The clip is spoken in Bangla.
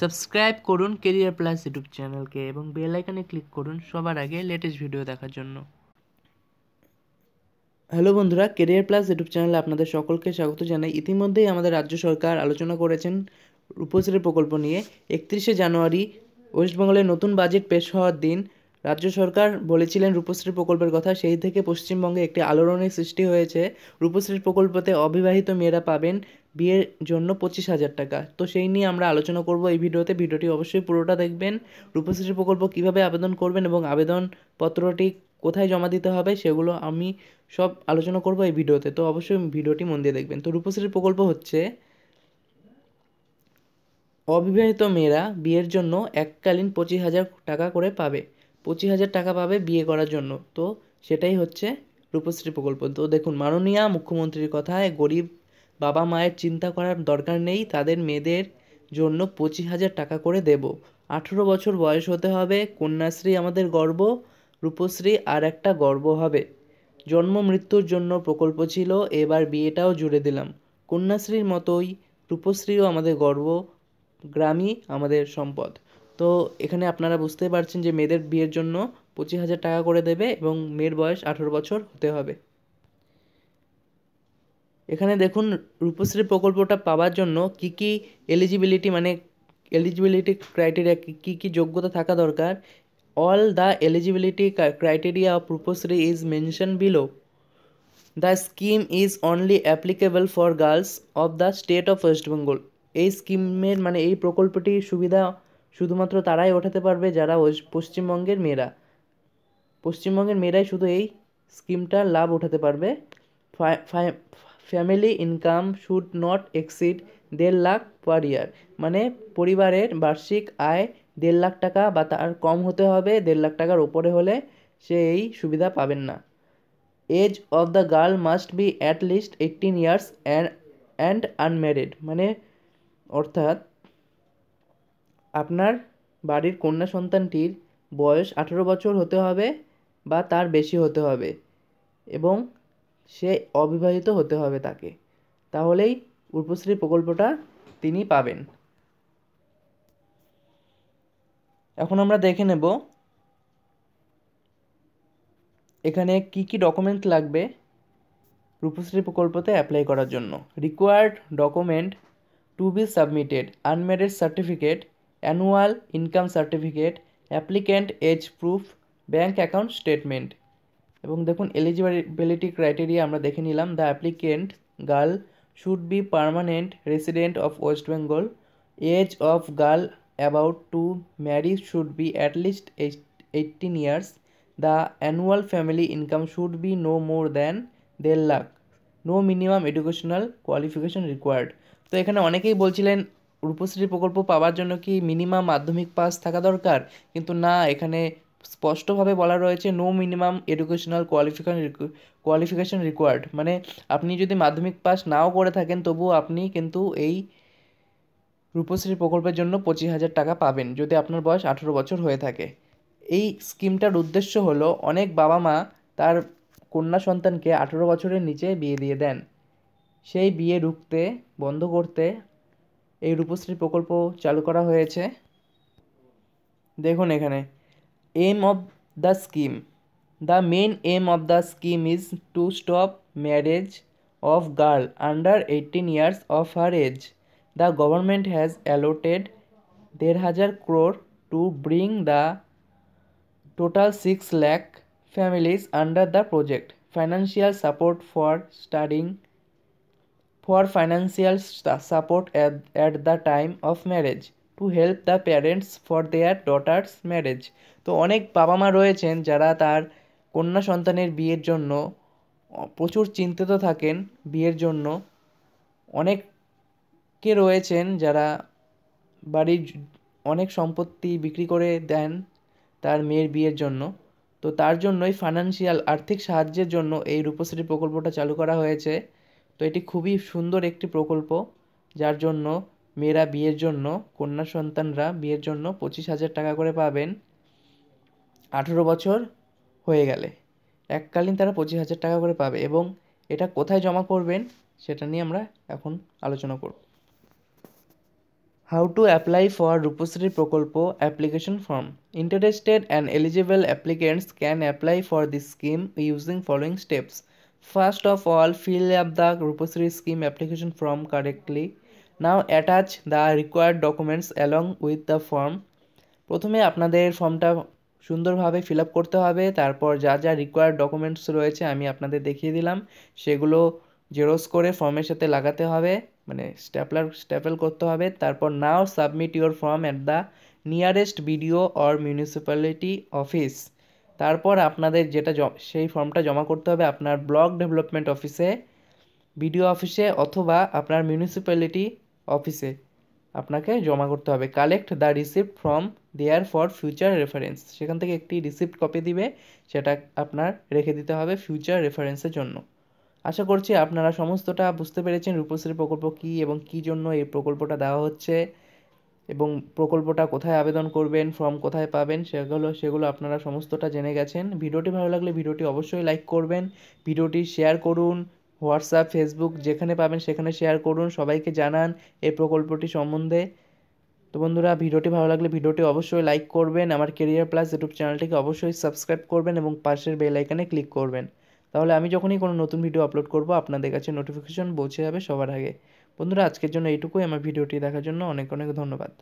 সাবস্ক্রাইব করুন কেরিয়ার প্লাস ইউটিউব চ্যানেলকে এবং বেল আইকনে ক্লিক করুন সবার আগে লেটেস্ট ভিডিও দেখার জন্য হ্যালো বন্ধুরা কেরিয়ার প্লাস ইউটিউব চ্যানেলে আপনাদের সকলকে স্বাগত জানাই ইতিমধ্যেই আমাদের রাজ্য সরকার আলোচনা করেছেন রূপশ্রী প্রকল্প নিয়ে একত্রিশে জানুয়ারি ওয়েস্টবেঙ্গলের নতুন বাজেট পেশ হওয়ার দিন রাজ্য সরকার বলেছিলেন রূপশ্রী প্রকল্পের কথা সেই থেকে পশ্চিমবঙ্গে একটি আলোড়নের সৃষ্টি হয়েছে রূপশ্রী প্রকল্পতে অবিবাহিত মেয়েরা পাবেন বিয়ের জন্য পঁচিশ হাজার টাকা তো সেই নিয়ে আমরা আলোচনা করব এই ভিডিওতে ভিডিওটি অবশ্যই পুরোটা দেখবেন রূপশ্রী প্রকল্প কিভাবে আবেদন করবেন এবং আবেদনপত্রটি কোথায় জমা দিতে হবে সেগুলো আমি সব আলোচনা করব এই ভিডিওতে তো অবশ্যই ভিডিওটি মন দিয়ে দেখবেন তো রূপশ্রী প্রকল্প হচ্ছে অবিবাহিত মেয়েরা বিয়ের জন্য এককালীন পঁচিশ হাজার টাকা করে পাবে পঁচিশ হাজার টাকা পাবে বিয়ে করার জন্য তো সেটাই হচ্ছে রূপশ্রী প্রকল্প তো দেখুন মাননীয় মুখ্যমন্ত্রীর কথায় গরিব বাবা মায়ের চিন্তা করার দরকার নেই তাদের মেয়েদের জন্য পঁচিশ হাজার টাকা করে দেব আঠেরো বছর বয়স হতে হবে কন্যাশ্রী আমাদের গর্ব রূপশ্রী আর একটা গর্ব হবে জন্ম মৃত্যুর জন্য প্রকল্প ছিল এবার বিয়েটাও জুড়ে দিলাম কন্যাশ্রীর মতোই রূপশ্রীও আমাদের গর্ব গ্রামই আমাদের সম্পদ তো এখানে আপনারা বুঝতে পারছেন যে মেয়েদের বিয়ের জন্য পঁচিশ হাজার টাকা করে দেবে এবং মেয়ের বয়স আঠেরো বছর হতে হবে এখানে দেখুন রূপশ্রী প্রকল্পটা পাওয়ার জন্য কি কি এলিজিবিলিটি মানে এলিজিবিলিটি ক্রাইটেরিয়া কি কি যোগ্যতা থাকা দরকার all the eligibility criteria of Rupashree is mention below the scheme is only applicable for girls of the state of West Bengal এই স্কিমের মানে এই প্রকল্পটি সুবিধা শুধুমাত্র তারাই ওঠাতে পারবে যারা পশ্চিমবঙ্গের মেয়েরা পশ্চিমবঙ্গের মেয়েরাই শুধু এই স্কিমটার লাভ ওঠাতে পারবে family income should not exceed দেড় লাখ পার ইয়ার মানে পরিবারের বার্ষিক আয় দেড় লাখ টাকা বা তার কম হতে হবে দেড় লাখ টাকার ওপরে হলে সে এই সুবিধা পাবেন না age of the girl must be at least eighteen years and and unmarried মানে অর্থাৎ আপনার বাড়ির কন্যা সন্তানটির বয়স আঠেরো বছর হতে হবে বা তার বেশি হতে হবে এবং সে অবিবাহিত হতে হবে তাকে তাহলেই রূপশ্রী প্রকল্পটা তিনি পাবেন এখন আমরা দেখে নেব এখানে কি কি ডকুমেন্ট লাগবে রূপশ্রী প্রকল্পতে অ্যাপ্লাই করার জন্য required document to be submitted unmarried certificate annual income certificate applicant age proof bank account statement এবং দেখুন এলিজিবিলিটি ক্রাইটেরিয়া আমরা দেখে নিলাম the applicant girl should be permanent resident of West Bengal age of girl about to marry should be at least eighteen years the annual family income should be no more than দেড় lakh no minimum educational qualification required তো এখানে অনেকেই বলছিলেন রূপশ্রী প্রকল্প পাওয়ার জন্য কি মিনিমাম মাধ্যমিক পাস থাকা দরকার কিন্তু না এখানে স্পষ্টভাবে বলা রয়েছে no minimum educational qualification qualification required মানে আপনি যদি মাধ্যমিক পাস নাও করে থাকেন তবুও আপনি কিন্তু এই রূপশ্রী প্রকল্পের জন্য পঁচিশ হাজার টাকা পাবেন যদি আপনার বয়স আঠেরো বছর হয়ে থাকে এই স্কিমটার উদ্দেশ্য হলো অনেক বাবা মা তার কন্যা সন্তানকে আঠেরো বছরের নিচে বিয়ে দিয়ে দেন সেই বিয়ে রুখতে বন্ধ করতে এই রূপশ্রী প্রকল্প চালু করা হয়েছে দেখুন এখানে aim of the scheme the main aim of the scheme is to stop marriage of girl under 18 years of her age the government has allotted 1000 crore to bring the total 6 lakh families under the project financial support for studying for financial support at, at the time of marriage to help the parents for their daughter's marriage তো অনেক বাবা মা রয়েছেন যারা তার কন্যা সন্তানের বিয়ের জন্য প্রচুর চিন্তিত থাকেন বিয়ের জন্য অনেককে রয়েছেন যারা বাড়ির অনেক সম্পত্তি বিক্রি করে দেন তার মেয়ের বিয়ের জন্য তো তার জন্যই ফাইন্যান্সিয়াল আর্থিক সাহায্যের জন্য এই রূপশ্রী প্রকল্পটা চালু করা হয়েছে তো এটি খুবই সুন্দর একটি প্রকল্প যার জন্য মেয়েরা বিয়ের জন্য কন্যা সন্তানরা বিয়ের জন্য পঁচিশ হাজার টাকা করে পাবেন আঠেরো বছর হয়ে গেলে এককালীন তারা পঁচিশ হাজার টাকা করে পাবে এবং এটা কোথায় জমা করবেন সেটা নিয়ে আমরা এখন আলোচনা করব how to apply for Rupashree প্রকল্প application form interested and eligible applicants can apply for this scheme using following steps first of all fill up the Rupashree scheme application form correctly now attach the required documents along with the form প্রথমে আপনাদের ফর্মটা সুন্দরভাবে ফিল করতে হবে তারপর যা যা রিকোয়ার্ড ডকুমেন্টস রয়েছে আমি আপনাদের দেখিয়ে দিলাম সেগুলো জেরোস করে ফর্মের সাথে লাগাতে হবে মানে স্ট্যাপলার স্ট্যাপেল করতে হবে তারপর now submit your form at the nearest BDO or municipality office তারপর আপনাদের যেটা সেই ফর্মটা জমা করতে হবে আপনার ব্লক ডেভেলপমেন্ট অফিসে বিডিও অফিসে অথবা আপনার মিউনিসিপ্যালিটি অফিসে আপনাকে জমা করতে হবে collect the receipt from there for future reference সেখান থেকে একটি রিসিপ্ট কপি দিবে সেটা আপনার রেখে দিতে হবে ফিউচার রেফারেন্সের জন্য আশা করছি আপনারা সমস্তটা বুঝতে পেরেছেন রূপশ্রী প্রকল্প কি এবং কি জন্য এই প্রকল্পটা দেওয়া হচ্ছে এবং প্রকল্পটা কোথায় আবেদন করবেন ফর্ম কোথায় পাবেন সেগুলো সেগুলো আপনারা সমস্তটা জেনে গেছেন ভিডিওটি ভালো লাগলে ভিডিওটি অবশ্যই লাইক করবেন ভিডিওটি শেয়ার করুন হোয়াটসঅ্যাপ ফেসবুক যেখানে পাবেন সেখানে শেয়ার করুন সবাইকে জানান এই প্রকল্পটি সম্বন্ধে তো বন্ধুরা ভিডিওটি ভালো লাগলে ভিডিওটি অবশ্যই লাইক করবেন আমার কেরিয়ার প্লাস ইউটিউব চ্যানেলটিকে অবশ্যই সাবস্ক্রাইব করবেন এবং পাশের বেল আইকনে ক্লিক করবেন তাহলে আমি যখনই কোনো নতুন ভিডিও আপলোড করব আপনাদের কাছে নোটিফিকেশন পৌঁছে যাবে সবার আগে বন্ধুরা আজকের জন্য এইটুকুই আমার ভিডিওটি দেখার জন্য অনেক অনেক ধন্যবাদ